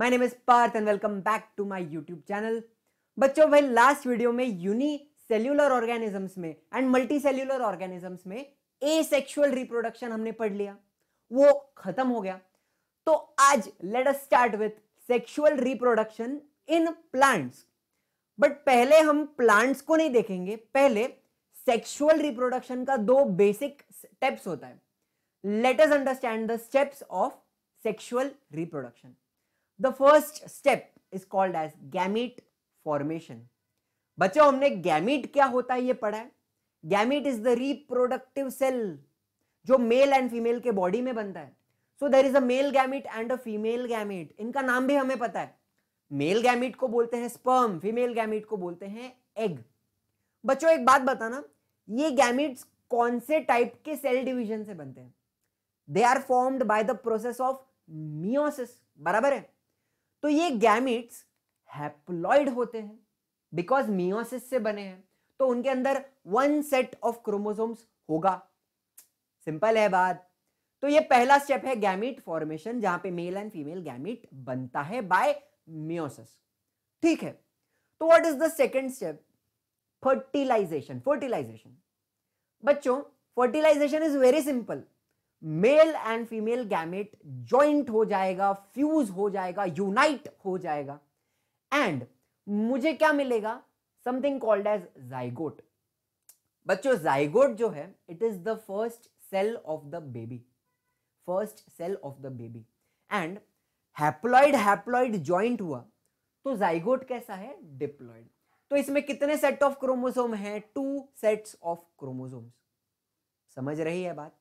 My name is Parth and welcome back to my YouTube channel बच्चों भाई last video में unicellular organisms में and multicellular organisms में ए sexual reproduction हमने पढ़ लिया वो खत्म हो गया तो आज let us start with sexual reproduction in plants but पहले हम प्लांट्स को नहीं देखेंगे पहले सेक्सुअल रिप्रोडक्शन का दो बेसिक स्टेप्स होता है let us understand the steps of sexual reproduction the first step is called as gamete formation बच्चों हमने गैमिट क्या होता है ये पढ़ा है gamete is the reproductive cell जो मेल एंड फीमेल के बॉडी में बनता है so there is a male gamete and a female gamete इनका नाम भी हमें पता है मेल गैमिट को बोलते हैं स्पर्म फीमेल गैमिट को बोलते हैं एग बच्चों एक बात बताना ये गैमिट्स कौन से टाइप के सेल डिवीजन से बनते हैं they are formed by the process of meiosis बराबर है तो ये गैमिट्स हैप्लॉइड होते हैं बिकॉज मियोसिस से बने हैं तो उनके अंदर वन सेट ऑफ क्रोमोसोम्स होगा सिंपल है बात तो ये पहला स्टेप है गैमिट फॉर्मेशन जहां पे मेल एंड फीमेल गैमिट बनता है बाय मियोसिस ठीक है तो what is the second step fertilization fertilization बच्चों fertilization is very simple male and female gamete joint हो जाएगा फ्यूज हो जाएगा यूनाइट हो जाएगा एंड मुझे क्या मिलेगा समथिंग कॉल्ड एज जाइगोट बच्चों जाइगोट जो है it is the first cell of the baby first cell of the baby and haploid haploid joint हुआ तो जाइगोट कैसा है डिप्लॉइड तो इसमें कितने सेट ऑफ क्रोमोसोम हैं टू सेट्स ऑफ क्रोमोसोम्स समझ रही है बात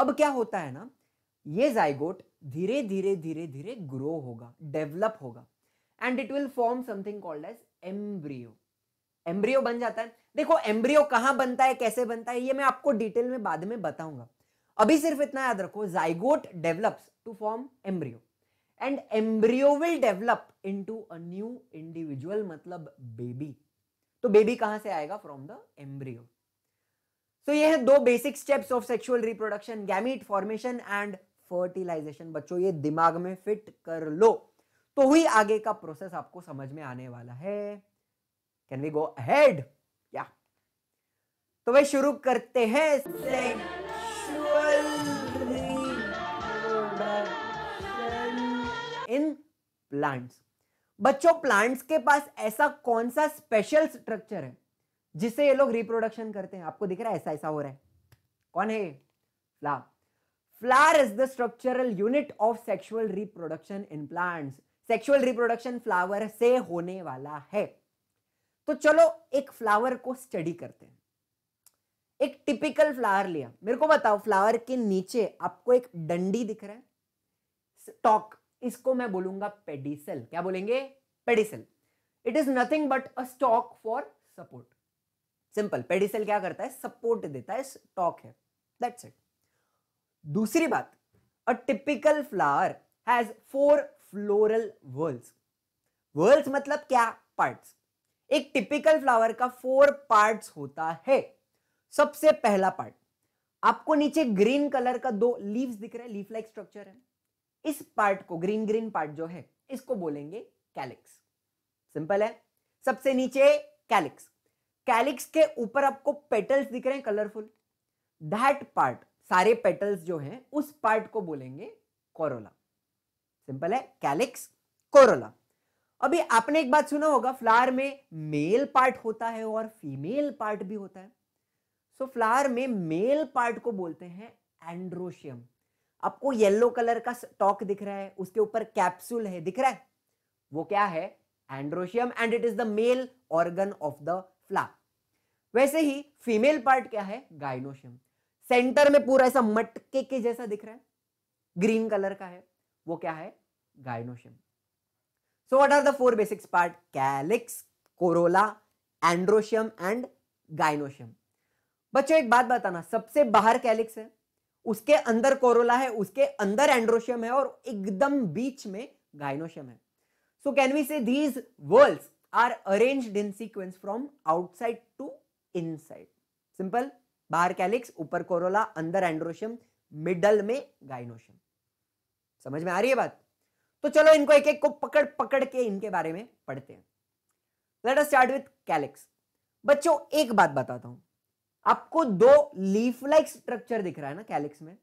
अब क्या होता है ना ये जाइगोट धीरे धीरे धीरे धीरे ग्रो होगा डेवलप होगा and it will form something called as embryo embryo बन जाता है देखो एम्ब्रियो कहां बनता है कैसे बनता है ये मैं आपको डिटेल में बाद में बताऊंगा अभी सिर्फ इतना याद रखो zygote develops to form embryo and embryo will develop in a new individual मतलब बेबी तो बेबी कहां से आएगा फ्रॉम द एम्ब्रियो सो ये है दो basic steps of sexual reproduction gamete formation and fertilization बच्चों ये दिमाग में फिट कर लो तो ही आगे का प्रोसेस आपको समझ में आने वाला है कैन वी गो अहेड या तो वे शुरू करते हैं इन प्लांट्स बच्चों प्लांट्स के पास ऐसा कौन सा स्पेशल स्ट्रक्चर है जिससे ये लोग रिप्रोडक्शन करते हैं आपको दिख रहा है ऐसा ऐसा हो रहा है कौन है फ्ला flower is the structural unit of sexual reproduction in plant sexual reproduction flower से होने वाला है तो चलो एक फ्लावर को स्टडी करते हैं एक टिपिकल फ्लावर लिया मेरे को बताओ फ्लावर के नीचे आपको एक डंडी दिख रहा है स्टॉक इसको मैं बोलूंगा पेडिसल क्या बोलेंगे pedicel it is nothing but a stalk for support simple pedicel क्या करता है सपोर्ट देता है स्टॉक है दैट्स इट दूसरी बात a typical flower has four floral whorls whorls मतलब क्या पार्ट्स एक टिपिकल फ्लावर का फोर पार्ट्स होता है सबसे पहला पार्ट आपको नीचे ग्रीन कलर का दो लीव्स दिख रहे हैं लीफ लाइक स्ट्रक्चर है इस पार्ट को ग्रीन ग्रीन पार्ट जो है इसको बोलेंगे कैलिक्स सिंपल है सबसे नीचे कैलिक्स कैलिक्स के ऊपर आपको पेटल्स दिख रहे हैं कलरफुल दैट पार्ट सारे पेटल्स जो हैं उस पार्ट को बोलेंगे कोरोला सिंपल है कैलिक्स कोरोला अभी आपने एक बात सुना होगा फ्लावर में मेल पार्ट होता है और फीमेल पार्ट भी होता है सो so, फ्लावर में मेल पार्ट को बोलते हैं एंड्रोशियम आपको येलो कलर का स्टॉक दिख रहा है उसके ऊपर कैप्सूल है दिख रहा है वो क्या है androecium and it is the male organ of the फ्ला वैसे ही फीमेल पार्ट क्या है गाइनोशियम सेंटर में पूरा ऐसा मटके के जैसा दिख रहा है ग्रीन कलर का है वो क्या है gynoecium so what are the four basics part calyx corolla androecium and gynoecium बच्चों एक बात बताना सबसे बाहर कैलिक्स है उसके अंदर कोरोला है उसके अंदर एंड्रोशियम है और एकदम बीच में गाइनोशियम है so can we say these whorls are arranged in sequence from outside to inside. Simple. बाहर कैलिक्स ऊपर कोरोला अंदर एंड्रोशियम मिडल में गाइनोशियम समझ में आ रही है बात तो चलो इनको एक एक को पकड़ पकड़ के इनके बारे में पढ़ते हैं let us start with calyx बच्चों एक बात बताता हूं आपको दो लीफ लाइक स्ट्रक्चर दिख रहा है ना कैलिक्स में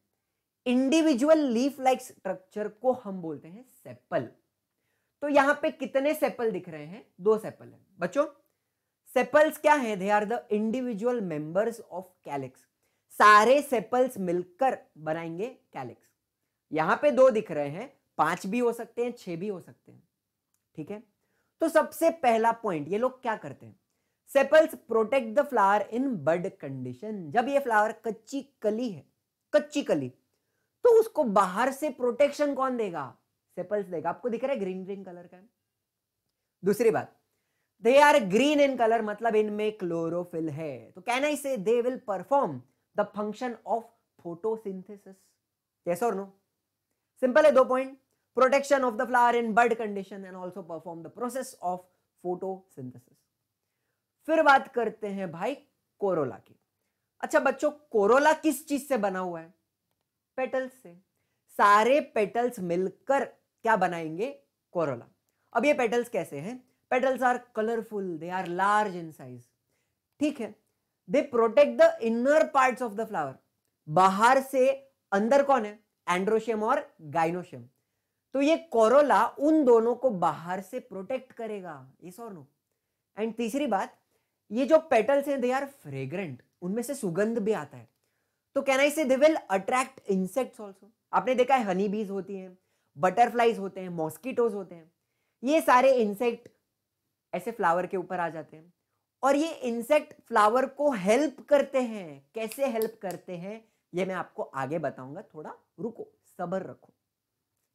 इंडिविजुअल लीफ लाइक स्ट्रक्चर को हम बोलते हैं सेपल तो यहां पे कितने सेपल दिख रहे हैं दो सेपल है बच्चों सेपल्स क्या है they are the individual members of calyx सारे सेपल्स मिलकर बनाएंगे कैलिक्स यहां पे दो दिख रहे हैं पांच भी हो सकते हैं छह भी हो सकते हैं ठीक है तो सबसे पहला पॉइंट ये लोग क्या करते हैं sepals protect the flower in bud condition जब ये फ्लावर कच्ची कली है कच्ची कली तो उसको बाहर से प्रोटेक्शन कौन देगा सेपल्स देगा आपको दिख रहा है ग्रीन ग्रीन कलर का दूसरी बात they are green in colour मतलब इनमें क्लोरोफिल है तो can I say they will perform the function of photosynthesis yes और नो सिंपल है दो point protection of the flower in bud condition and also perform the process of photosynthesis फिर बात करते हैं भाई कोरोला की अच्छा बच्चों कोरोला किस चीज से बना हुआ है पेटल्स से सारे पेटल्स मिलकर क्या बनाएंगे कोरोला अब ये पेटल्स कैसे हैं petals are colourful they are large in size ठीक है they protect the inner part of the flower बाहर से अंदर कौन है एंड्रोशियम और गाइनोशियम तो ये कोरोला उन दोनों को बाहर से प्रोटेक्ट करेगा ये और नो एंड तीसरी बात ये जो पेटल्स हैं दे आर फ्रेग्रेंट उनमें से सुगंध भी आता है तो can I say they will attract insects also आपने देखा है हनी बीज होती हैं बटरफ्लाइज होते हैं मॉस्किटोज होते हैं ये सारे इंसेक्ट ऐसे फ्लावर के ऊपर आ जाते हैं और ये इंसेक्ट फ्लावर को हेल्प करते हैं कैसे हेल्प करते हैं ये मैं आपको आगे बताऊंगा थोड़ा रुको सबर रखो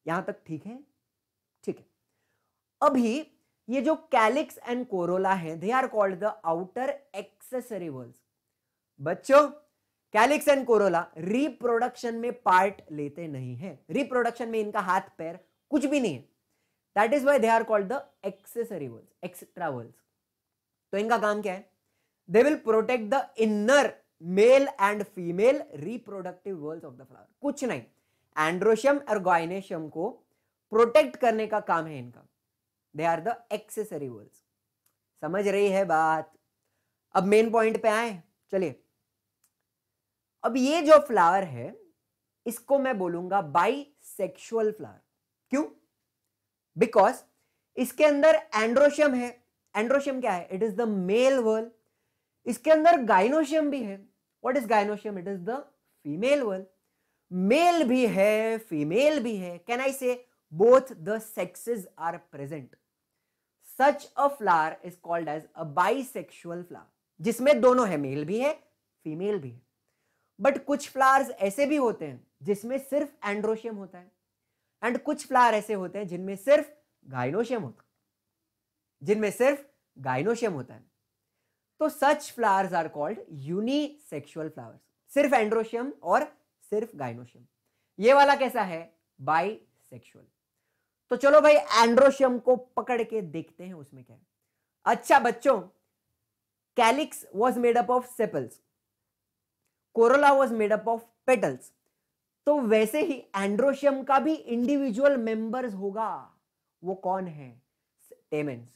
यहां तक ठीक है ठीक है अभी ये जो कैलिक्स एंड कोरोला है they are called the outer accessory whorl बच्चों कैलिक्स एंड कोरोला रिप्रोडक्शन में पार्ट लेते नहीं है रिप्रोडक्शन में इनका हाथ पैर कुछ भी नहीं है that is why they are called the accessory whorls etcetera whorls तो इनका काम क्या है they will protect the inner male and female reproductive whorls of the flower कुछ नहीं एंड्रोशियम और गायनेशियम को प्रोटेक्ट करने का काम है इनका they are the accessory whorls समझ रही है बात अब मेन पॉइंट पे आए चलिए अब ये जो फ्लावर है इसको मैं बोलूंगा बाई सेक्शुअल फ्लावर क्यों बिकॉज इसके अंदर एंड्रोशियम है एंड्रोशियम क्या है it is the male whorl इसके अंदर गाइनोशियम भी है what is gynoecium it is the female whorl male भी है फीमेल भी है can I say both the sexes are present such a flower is called as a bisexual flower जिसमें दोनों है मेल भी है फीमेल भी है बट कुछ फ्लावर्स ऐसे भी होते हैं जिसमें सिर्फ एंड्रोशियम होता है एंड कुछ फ्लावर ऐसे होते हैं जिनमें सिर्फ गाइनोशियम होता है जिनमें सिर्फ गाइनोशियम होता है तो such flowers are called unisexual flowers सिर्फ एंड्रोशियम और सिर्फ गाइनोशियम ये वाला कैसा है बाई सेक्शुअल तो चलो भाई एंड्रोशियम को पकड़ के देखते हैं उसमें क्या है अच्छा बच्चों calyx was made up of sepals corolla was made up of petals तो वैसे ही एंड्रोशियम का भी इंडिविजुअल मेंबर्स होगा वो कौन है टेमेंस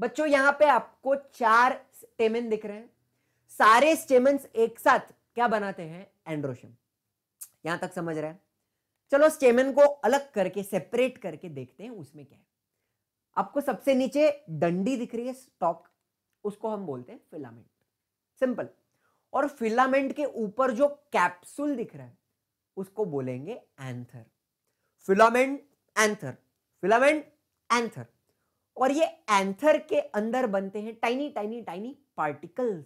बच्चों यहां पे आपको चार स्टेमेन दिख रहे हैं सारे स्टेमेंस एक साथ क्या बनाते हैं एंड्रोशियम यहां तक समझ रहे हैं चलो स्टेमेन को अलग करके सेपरेट करके देखते हैं उसमें क्या है आपको सबसे नीचे डंडी दिख रही है स्टॉक उसको हम बोलते हैं फिलामेंट सिंपल और फिलामेंट के ऊपर जो कैप्सूल दिख रहा है उसको बोलेंगे anther filament anther filament anther और ये एंथर के अंदर बनते हैं tiny tiny tiny particles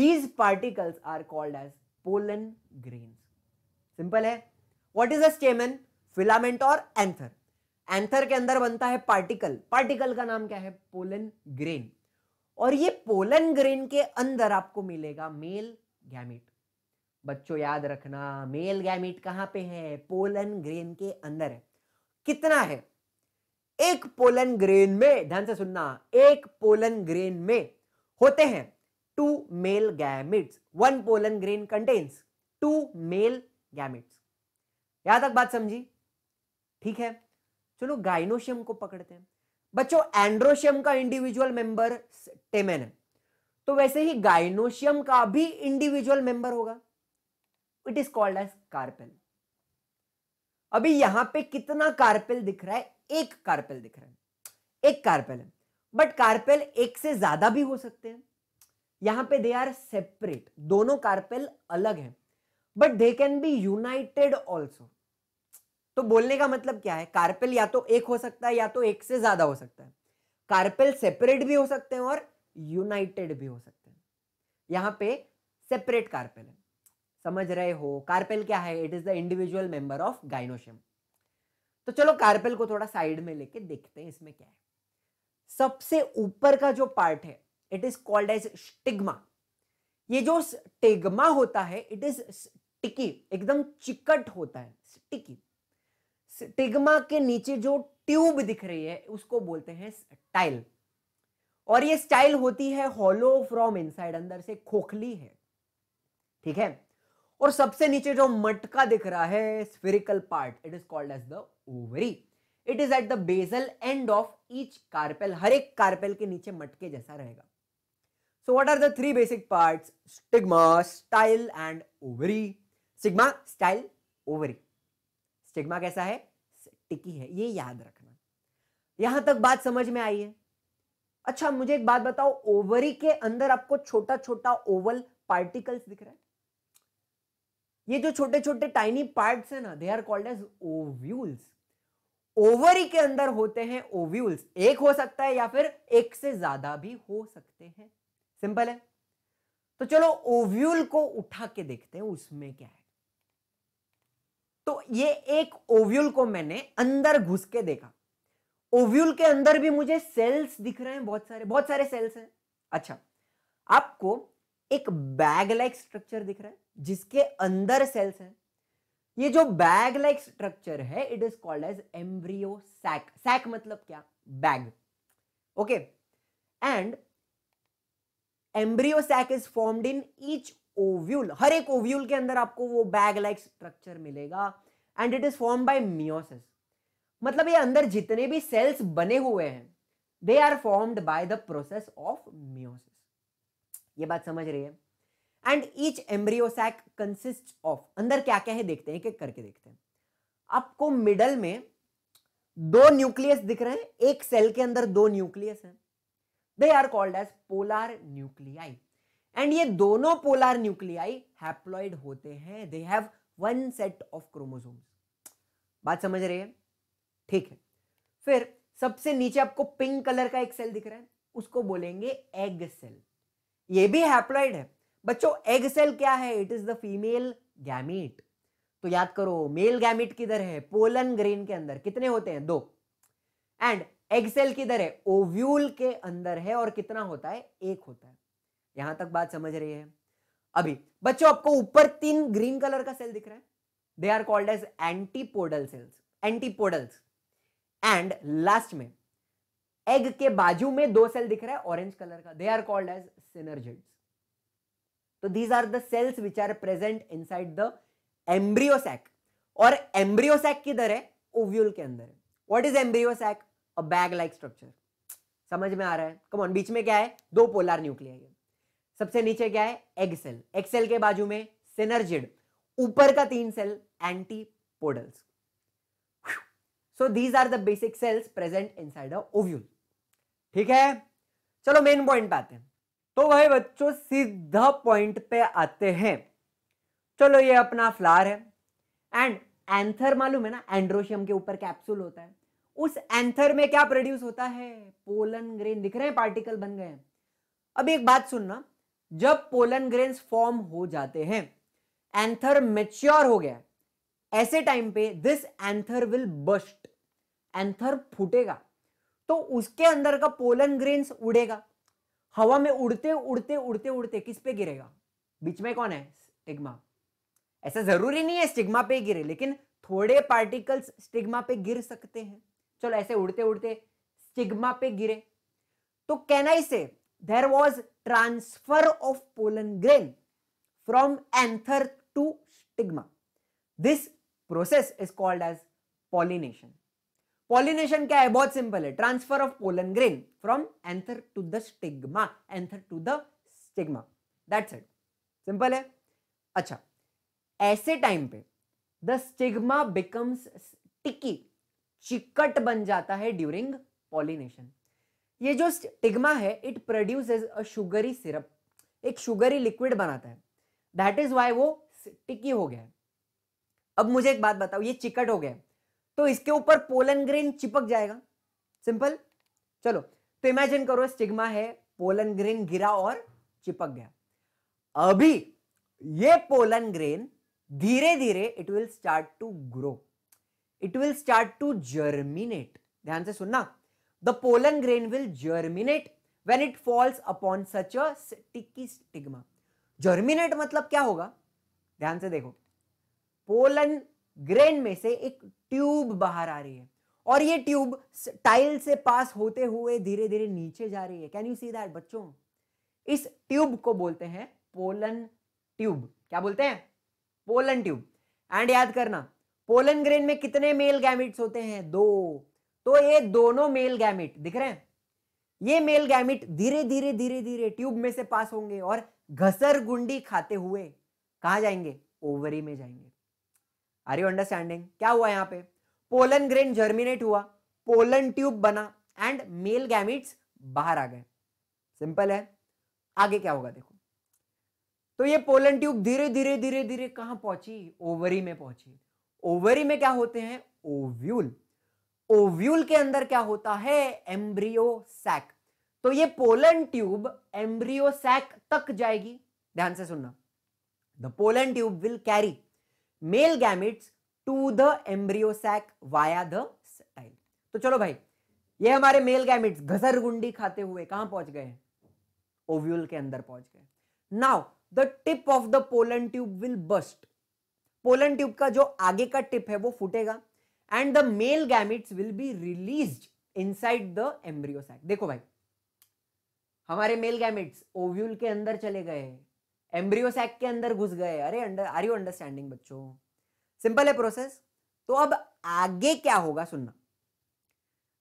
these particles are called as pollen grain simple है वॉट इज अ फिलामेंट और एंथर एंथर के अंदर बनता है पार्टिकल पार्टिकल का नाम क्या है पोलन ग्रेन और ये पोलन ग्रेन के अंदर आपको मिलेगा मेल गैमिट बच्चों याद रखना मेल गैमिट कहां पे है पोलन ग्रेन के अंदर है कितना है एक पोलन ग्रेन में ध्यान से सुनना एक पोलन ग्रेन में होते हैं two male gametes one pollen grain contains two male gametes यहां तक बात समझी ठीक है चलो गाइनोशियम को पकड़ते हैं बच्चों एंड्रोशियम का इंडिविजुअल मेंबर टेमेन है तो वैसे ही गाइनोशियम का भी इंडिविजुअल मेंबर होगा it is called as carpel अभी यहां पे कितना कार्पेल दिख रहा है एक कार्पेल दिख रहा है एक कार्पेल है बट कार्पेल एक से ज्यादा भी हो सकते हैं यहां पे दे आर सेपरेट दोनों कार्पेल अलग हैं but they can be united also तो बोलने का मतलब क्या है कार्पेल या तो एक हो सकता है या तो एक से ज्यादा हो सकता है कार्पेल सेपरेट भी हो सकते हैं और यूनाइटेड भी हो सकते हैं यहाँ पे सेपरेट कार्पेल है समझ रहे हो कार्पेल क्या है it is the individual member of gynoecium तो चलो कार्पेल को थोड़ा साइड में लेके देखते हैं इसमें क्या है सबसे ऊपर का जो पार्ट है it is called as stigma ये जो स्टिग्मा होता है इट इज स्टिकी एकदम चिकट होता है स्टिकी स्टिग्मा के नीचे जो ट्यूब दिख रही है उसको बोलते हैं स्टाइल और ये स्टाइल होती है हॉलो फ्रॉम इनसाइड अंदर से खोखली है ठीक है और सबसे नीचे जो मटका दिख रहा है spherical part it is called as the ovary it is at the basal end of each carpel हर एक कार्पेल के नीचे मटके जैसा रहेगा so what are the three basic parts stigma style and ovary stigma style ovary stigma कैसा है टिकी है ये याद रखना यहां तक बात समझ में आई है अच्छा मुझे एक बात बताओ ओवरी के अंदर आपको छोटा छोटा ओवल पार्टिकल्स दिख रहा है ये जो छोटे छोटे टाइनी पार्ट्स है ना they are called as ovules ovary के अंदर होते हैं ओव्यूल्स एक हो सकता है या फिर एक से ज्यादा भी हो सकते हैं सिंपल है तो चलो ओव्यूल को उठा के देखते हैं उसमें क्या है तो ये एक ओव्यूल को मैंने अंदर घुस के देखा ओव्यूल के अंदर भी मुझे सेल्स दिख रहे हैं बहुत सारे बहुत सारे सेल्स हैं अच्छा आपको एक बैग लाइक स्ट्रक्चर दिख रहा है जिसके अंदर सेल्स हैं ये जो बैग लाइक स्ट्रक्चर है it is called as embryo sac sac मतलब क्या bag okay and embryo sac is formed in each ovule हर एक ओव्यूल के अंदर आपको वो बैग लाइक स्ट्रक्चर मिलेगा and it is form by meiosis मतलब ये अंदर जितने भी सेल्स बने हुए हैं they are formed by the process of meiosis ये बात समझ रही है and each embryo sac consist of अंदर क्या क्या है देखते हैं एक करके देखते हैं आपको मिडल में दो न्यूक्लियस दिख रहे हैं एक सेल के अंदर दो न्यूक्लियस हैं they are called as polar nuclei and ये दोनों पोलर न्यूक्लियाई हैप्लॉइड होते हैं they have one set of chromosomes बात समझ रहे है ठीक है फिर सबसे नीचे आपको पिंक कलर का एक सेल दिख रहा है उसको बोलेंगे एग सेल ये भी हैप्लॉइड है बच्चों एग सेल क्या है it is the female gamete तो याद करो मेल गैमीट किधर है पोलन ग्रेन के अंदर कितने होते हैं दो एंड एग सेल किधर है ओव्यूल के अंदर है और कितना होता है एक होता है यहां तक बात समझ रही है अभी बच्चों आपको ऊपर तीन ग्रीन कलर का सेल दिख रहा है they are called as antipodal cells antipodals and last में एग के बाजू में दो सेल दिख रहा है ऑरेंज कलर का they are called as synergids तो these are the cells which are present inside the embryo sac और एम्ब्रियोसैक किधर है ओव्यूल के अंदर है what is embryo sac a bag like structure समझ में आ रहा है कमॉन बीच में क्या है दो पोलर न्यूक्लियाई है सबसे नीचे क्या है एग सेल एग सेल के बाजू में सेनर्जिड ऊपर का तीन cell antipodals so these are the basic cells present inside ovule ठीक है चलो मेन पॉइंट पे आते हैं तो भाई बच्चों सीधा पॉइंट पे आते हैं चलो ये अपना फ्लावर है एंड एंथर मालूम है ना एंड्रोशियम के ऊपर कैप्सूल होता है उस एंथर में क्या प्रोड्यूस होता है पोलन ग्रेन दिख रहे हैं पार्टिकल बन गए हैं अब एक बात सुनना जब पोलन ग्रेन फॉर्म हो जाते हैं एंथर मेच्योर हो गया ऐसे टाइम पे this anther will burst anther फूटेगा तो उसके अंदर का पोलन ग्रेन्स उड़ेगा हवा में उड़ते उड़ते उड़ते उड़ते किस पे गिरेगा बीच में कौन है स्टिग्मा ऐसा जरूरी नहीं है स्टिग्मा पे गिरे लेकिन थोड़े पार्टिकल्स स्टिग्मा पे गिर सकते हैं चलो ऐसे उड़ते उड़ते स्टिग्मा पे गिरे तो कैन आई से there was transfer of pollen grain from anther to stigma. This process is called as pollination. Pollination क्या है बहुत सिंपल है transfer of pollen grain from anther to the stigma anther to the stigma that's it simple है अच्छा ऐसे time पे the stigma becomes टिकी चिकट बन जाता है ड्यूरिंग पॉलिनेशन ये जो स्टिग्मा है it produce a sugary syrup एक शुगरी लिक्विड बनाता है दैट इज वाई वो टिकी हो गया है अब मुझे एक बात बताओ ये चिकट हो गया है तो इसके ऊपर पोलन ग्रेन चिपक जाएगा सिंपल चलो तो इमेजिन करो स्टिग्मा है पोलन ग्रेन गिरा और चिपक गया अभी ये पोलन ग्रेन धीरे धीरे it will start to grow it will start to germinate ध्यान से सुनना The pollen grain will germinate when it falls upon such a sticky stigma. Germinate मतलब क्या होगा ध्यान से देखो पोलन ग्रेन में से एक ट्यूब बाहर आ रही है और ये ट्यूब टाइल से पास होते हुए धीरे धीरे नीचे जा रही है कैन यू सी दैट बच्चों इस ट्यूब को बोलते हैं पोलन ट्यूब क्या बोलते हैं पोलन ट्यूब एंड याद करना पोलन ग्रेन में कितने मेल गैमिट्स होते हैं दो तो ये दोनों मेल गैमिट दिख रहे हैं ये मेल गैमिट धीरे धीरे धीरे धीरे ट्यूब में से पास होंगे और घसर गुंडी खाते हुए कहा जाएंगे ओवरी में जाएंगे आर यू अंडरस्टैंडिंग क्या हुआ यहाँ पे पोलन ग्रेन जर्मिनेट हुआ पोलन ट्यूब बना एंड मेल गैमिट्स बाहर आ गए सिंपल है आगे क्या होगा देखो तो ये पोलन ट्यूब धीरे धीरे धीरे धीरे कहां पहुंची ओवरी में पहुंची ओवरी में क्या होते हैं ओव्यूल ओव्यूल के अंदर क्या होता है एम्ब्रियो सैक तो ये पोलन ट्यूब एम्ब्रियो सैक तक जाएगी ध्यान से सुनना the pollen tube will carry male gametes to the embryo sac via the style तो चलो भाई ये हमारे मेल गैमिट्स घसर गुंडी खाते हुए कहां पहुंच गए ओव्यूल के अंदर पहुंच गए now the tip of the pollen tube will burst pollen tube का जो आगे का टिप है वो फूटेगा and the male gametes will be release inside the embryo sac देखो भाई हमारे मेल गैमिट्स ओव्यूल के अंदर चले गए एम्ब्रियो सैक के अंदर घुस गए अरे अंडर आर यू अंडरस्टैंडिंग बच्चों सिंपल है प्रोसेस तो अब आगे क्या होगा सुनना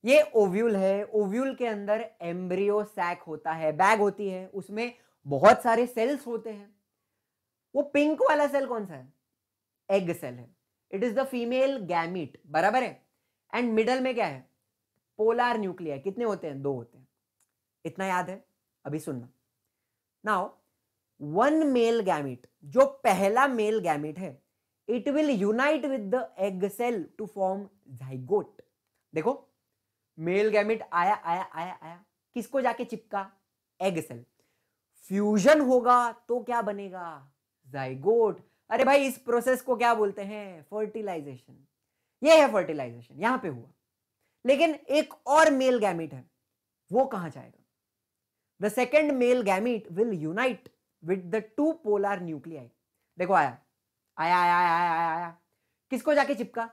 ये ओव्यूल है ओव्यूल के अंदर एम्ब्रियो सैक होता है बैग होती है उसमें बहुत सारे सेल्स होते हैं वो पिंक वाला सेल कौन सा है एग सेल है it is the female gamete बराबर है एंड मिडल में क्या है पोलार न्यूक्लिया कितने होते हैं दो होते हैं इतना याद है अभी सुनना नाउ वन मेल गैमिट जो पहला मेल गैमिट है it will unite with the egg cell to form zygote देखो मेल गैमिट आया आया आया आया किसको जाके चिपका एग सेल फ्यूजन होगा तो क्या बनेगा जाइगोट अरे भाई इस प्रोसेस को क्या बोलते हैं फर्टिलाइजेशन ये है फर्टिलाइजेशन यहां पे हुआ लेकिन एक और मेल गैमिट है वो कहां जाएगा the second male gamete will unite with the two polar nuclei देखो आया आया आया आया आया आया आया किसको जाके चिपका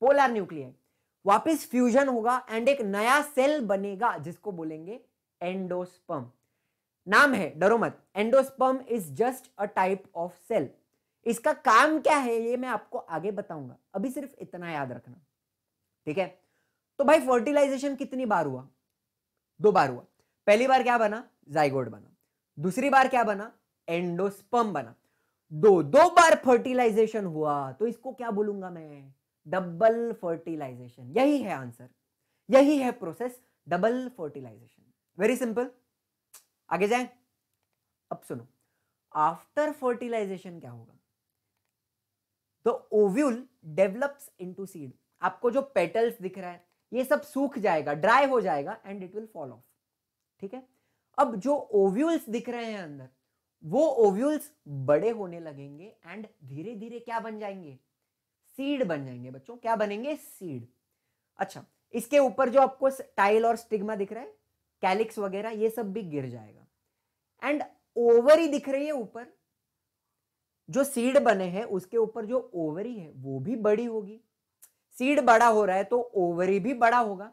पोलर न्यूक्लियाई वापस फ्यूजन होगा एंड एक नया सेल बनेगा जिसको बोलेंगे एंडोस्पम नाम है डरो मत is just a type of cell इसका काम क्या है ये मैं आपको आगे बताऊंगा अभी सिर्फ इतना याद रखना ठीक है तो भाई फर्टिलाइजेशन कितनी बार हुआ दो बार हुआ पहली बार क्या बना जाइगोड बना दूसरी बार क्या बना एंडोस्पम बना दो दो बार फर्टिलाइजेशन हुआ तो इसको क्या बोलूंगा मैं डबल फर्टिलाइजेशन यही है आंसर यही है process double fertilization very simple आगे जाए अब सुनो आफ्टर फर्टिलाइजेशन क्या होगा the ovule develops to seed आपको जो पेटल्स दिख रहा है ये सब सूख जाएगा ड्राई हो जाएगा and it will fall off ठीक है अब जो ओव्यूल्स दिख रहे हैं अंदर वो ओव्यूल्स बड़े होने लगेंगे एंड धीरे धीरे क्या बन जाएंगे सीड बन जाएंगे बच्चों क्या बनेंगे सीड अच्छा इसके ऊपर जो आपको टाइल और स्टिग्मा दिख रहा है कैलिक्स वगैरह ये सब भी गिर जाएगा एंड ओवरी दिख रही है ऊपर जो सीड बने हैं उसके ऊपर जो ओवरी है वो भी बड़ी होगी सीड बड़ा हो रहा है तो ओवरी भी बड़ा होगा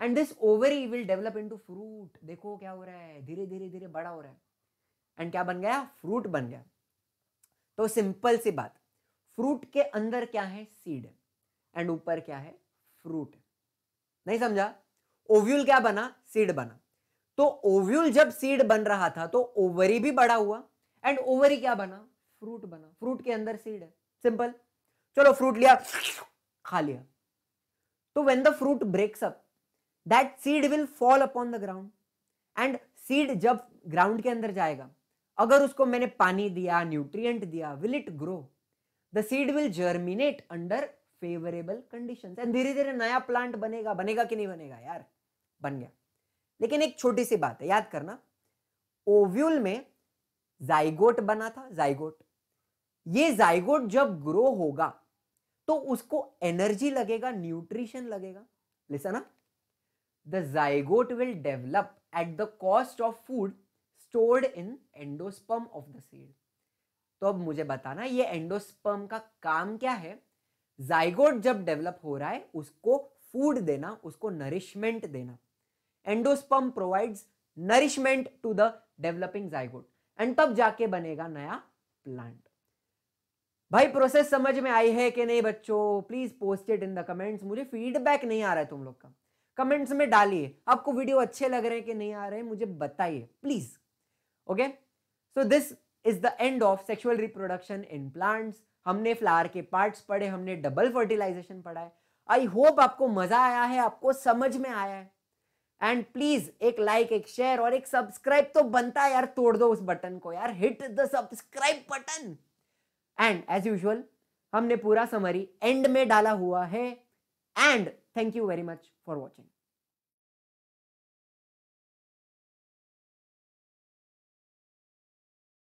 and this ovary will develop to fruit देखो क्या हो रहा है धीरे धीरे धीरे बड़ा हो रहा है एंड क्या बन गया फ्रूट बन गया तो सिंपल सी बात फ्रूट के अंदर क्या है सीड एंड ऊपर क्या है फ्रूट नहीं समझा ओव्यूल क्या बना सीड बना तो ओव्यूल जब सीड बन रहा था तो ओवरी भी बड़ा हुआ एंड ओवरी क्या बना फ्रूट बना फ्रूट के अंदर सीड है सिंपल चलो फ्रूट लिया खा लिया तो when the fruit breaks up that seed will fall upon the ground and seed जब ग्राउंड के अंदर जाएगा अगर उसको मैंने पानी दिया न्यूट्रिएंट दिया will it grow the seed will germinate under favourable condition and धीरे धीरे नया प्लांट बनेगा बनेगा कि नहीं बनेगा यार बन गया लेकिन एक छोटी सी बात है याद करना ओव्यूल में जाइगोट बना था जाइगोट ये जाइगोट जब ग्रो होगा तो उसको एनर्जी लगेगा न्यूट्रिशन लगेगा लिसन ना the zygote will develop at the cost of food stored in endosperm of the seed तो अब मुझे बताना ये एंडोस्पर्म का काम क्या है जाइगोट जब डेवलप हो रहा है उसको फूड देना उसको नरिशमेंट देना endosperm provides nourishment to the developing zygote and तब जाके बनेगा नया प्लांट भाई प्रोसेस समझ में आई है कि नहीं बच्चों please post it in the comments मुझे फीडबैक नहीं आ रहा है तुम लोग का कमेंट्स में डालिए आपको वीडियो अच्छे लग रहे हैं कि नहीं आ रहे हैं मुझे बताइए please okay so this is the end of sexual reproduction in plants हमने फ्लावर के पार्ट्स पढ़े हमने डबल फर्टिलाइजेशन पढ़ा है आई होप आपको मजा आया है आपको समझ में आया है एंड प्लीज एक लाइक एक शेयर और एक सब्सक्राइब तो बनता है यार तोड़ दो उस बटन को यार hit the subscribe button and as usual हमने पूरा समरी एंड में डाला हुआ है and thank you very much for watching